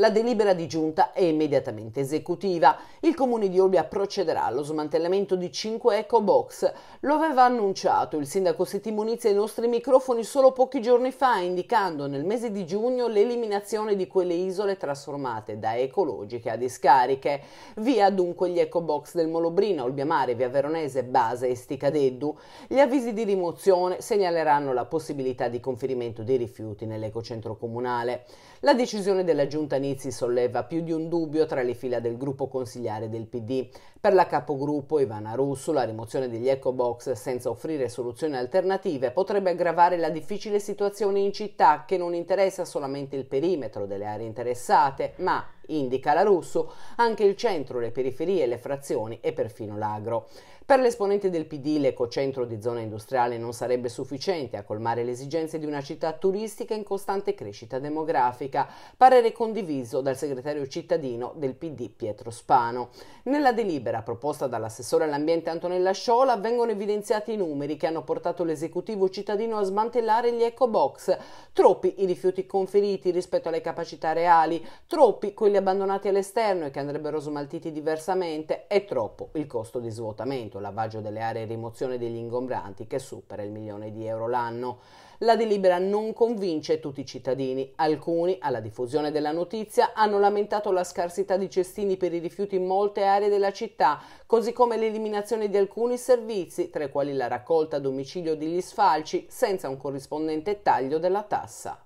La delibera di giunta è immediatamente esecutiva. Il comune di Olbia procederà allo smantellamento di 5 box. Lo aveva annunciato il sindaco Setti ai nostri microfoni solo pochi giorni fa, indicando nel mese di giugno l'eliminazione di quelle isole trasformate da ecologiche a discariche. Via dunque gli eco box del Molobrino, Olbia Mare, Via Veronese, Base e Sticadeddu. Gli avvisi di rimozione segnaleranno la possibilità di conferimento dei rifiuti nell'ecocentro comunale. La decisione della giunta Nini Ricci solleva più di un dubbio tra le fila del gruppo consigliare del PD. Per la capogruppo Ivana Russo la rimozione degli eco box senza offrire soluzioni alternative potrebbe aggravare la difficile situazione in città che non interessa solamente il perimetro delle aree interessate, ma indica la Russo, anche il centro, le periferie, le frazioni e perfino l'agro. Per l'esponente del PD l'ecocentro di zona industriale non sarebbe sufficiente a colmare le esigenze di una città turistica in costante crescita demografica, parere condiviso dal segretario cittadino del PD Pietro Spano. Nella delibera proposta dall'assessore all'ambiente Antonella Sciola vengono evidenziati i numeri che hanno portato l'esecutivo cittadino a smantellare gli ecobox, troppi i rifiuti conferiti rispetto alle capacità reali, troppi quelli abbandonati all'esterno e che andrebbero smaltiti diversamente, è troppo il costo di svuotamento, lavaggio delle aree e rimozione degli ingombranti che supera il milione di euro l'anno. La delibera non convince tutti i cittadini. Alcuni, alla diffusione della notizia, hanno lamentato la scarsità di cestini per i rifiuti in molte aree della città, così come l'eliminazione di alcuni servizi, tra i quali la raccolta a domicilio degli sfalci, senza un corrispondente taglio della tassa.